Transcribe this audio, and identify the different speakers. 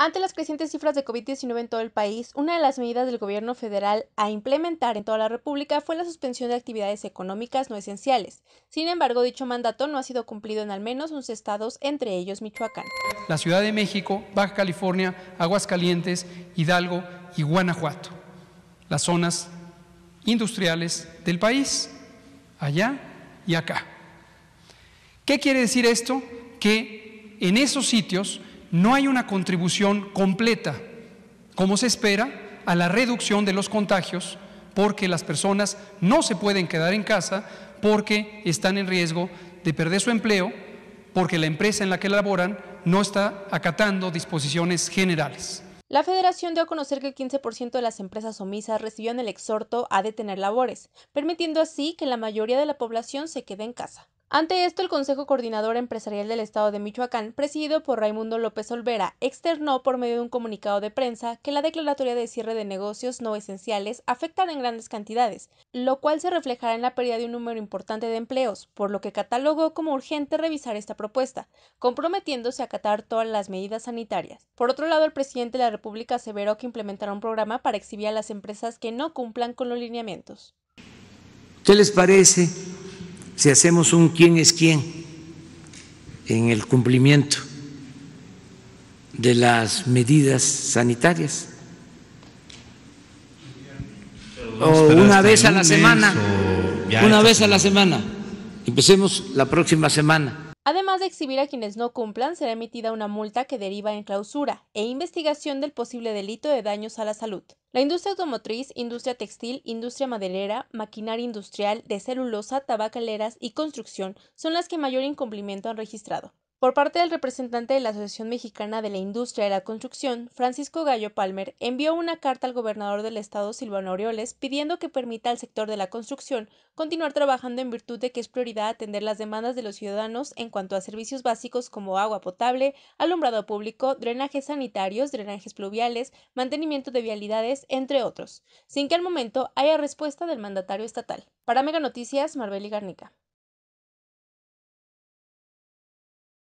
Speaker 1: Ante las crecientes cifras de COVID-19 en todo el país, una de las medidas del gobierno federal a implementar en toda la República fue la suspensión de actividades económicas no esenciales. Sin embargo, dicho mandato no ha sido cumplido en al menos 11 estados, entre ellos Michoacán.
Speaker 2: La Ciudad de México, Baja California, Aguascalientes, Hidalgo y Guanajuato, las zonas industriales del país, allá y acá. ¿Qué quiere decir esto? Que en esos sitios no hay una contribución completa, como se espera, a la reducción de los contagios, porque las personas no se pueden quedar en casa, porque están en riesgo de perder su empleo, porque la empresa en la que laboran no está acatando disposiciones generales.
Speaker 1: La federación dio a conocer que el 15% de las empresas omisas recibió el exhorto a detener labores, permitiendo así que la mayoría de la población se quede en casa. Ante esto, el Consejo Coordinador Empresarial del Estado de Michoacán, presidido por Raimundo López Olvera, externó por medio de un comunicado de prensa que la declaratoria de cierre de negocios no esenciales afectará en grandes cantidades, lo cual se reflejará en la pérdida de un número importante de empleos, por lo que catalogó como urgente revisar esta propuesta, comprometiéndose a acatar todas las medidas sanitarias. Por otro lado, el presidente de la República aseveró que implementará un programa para exhibir a las empresas que no cumplan con los lineamientos.
Speaker 2: ¿Qué les parece? si hacemos un quién es quién en el cumplimiento de las medidas sanitarias. O una vez a la semana, una vez a la semana. Empecemos la próxima semana
Speaker 1: Además de exhibir a quienes no cumplan, será emitida una multa que deriva en clausura e investigación del posible delito de daños a la salud. La industria automotriz, industria textil, industria maderera, maquinaria industrial, de celulosa, tabacaleras y construcción son las que mayor incumplimiento han registrado. Por parte del representante de la Asociación Mexicana de la Industria de la Construcción, Francisco Gallo Palmer, envió una carta al gobernador del estado Silvano Aureoles pidiendo que permita al sector de la construcción continuar trabajando en virtud de que es prioridad atender las demandas de los ciudadanos en cuanto a servicios básicos como agua potable, alumbrado público, drenajes sanitarios, drenajes pluviales, mantenimiento de vialidades, entre otros, sin que al momento haya respuesta del mandatario estatal. Para Mega Noticias, Marbeli Garnica.